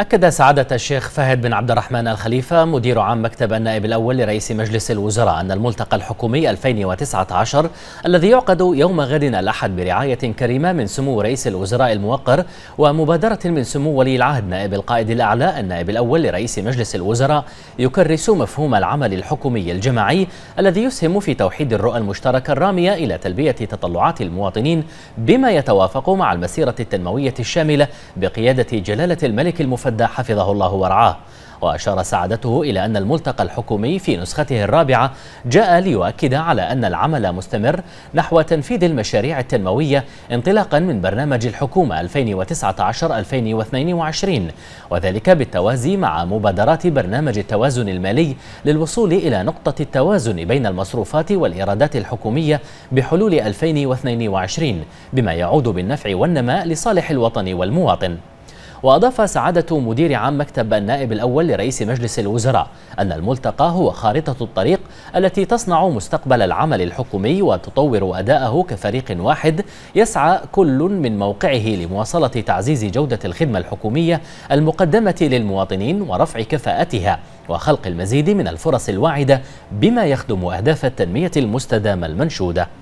أكد سعادة الشيخ فهد بن عبد الرحمن الخليفة مدير عام مكتب النائب الأول لرئيس مجلس الوزراء أن الملتقى الحكومي 2019 الذي يعقد يوم غد الأحد برعاية كريمة من سمو رئيس الوزراء الموقر ومبادرة من سمو ولي العهد نائب القائد الأعلى النائب الأول لرئيس مجلس الوزراء يكرس مفهوم العمل الحكومي الجماعي الذي يسهم في توحيد الرؤى المشتركة الرامية إلى تلبية تطلعات المواطنين بما يتوافق مع المسيرة التنموية الشاملة بقيادة جلالة الملك المفضل الفدا حفظه الله ورعاه وأشار سعادته إلى أن الملتقى الحكومي في نسخته الرابعة جاء ليؤكد على أن العمل مستمر نحو تنفيذ المشاريع التنموية انطلاقا من برنامج الحكومة 2019-2022 وذلك بالتوازي مع مبادرات برنامج التوازن المالي للوصول إلى نقطة التوازن بين المصروفات والإيرادات الحكومية بحلول 2022 بما يعود بالنفع والنماء لصالح الوطن والمواطن وأضاف سعادة مدير عام مكتب النائب الأول لرئيس مجلس الوزراء أن الملتقى هو خارطة الطريق التي تصنع مستقبل العمل الحكومي وتطور أداءه كفريق واحد يسعى كل من موقعه لمواصلة تعزيز جودة الخدمة الحكومية المقدمة للمواطنين ورفع كفاءتها وخلق المزيد من الفرص الواعدة بما يخدم أهداف التنمية المستدامة المنشودة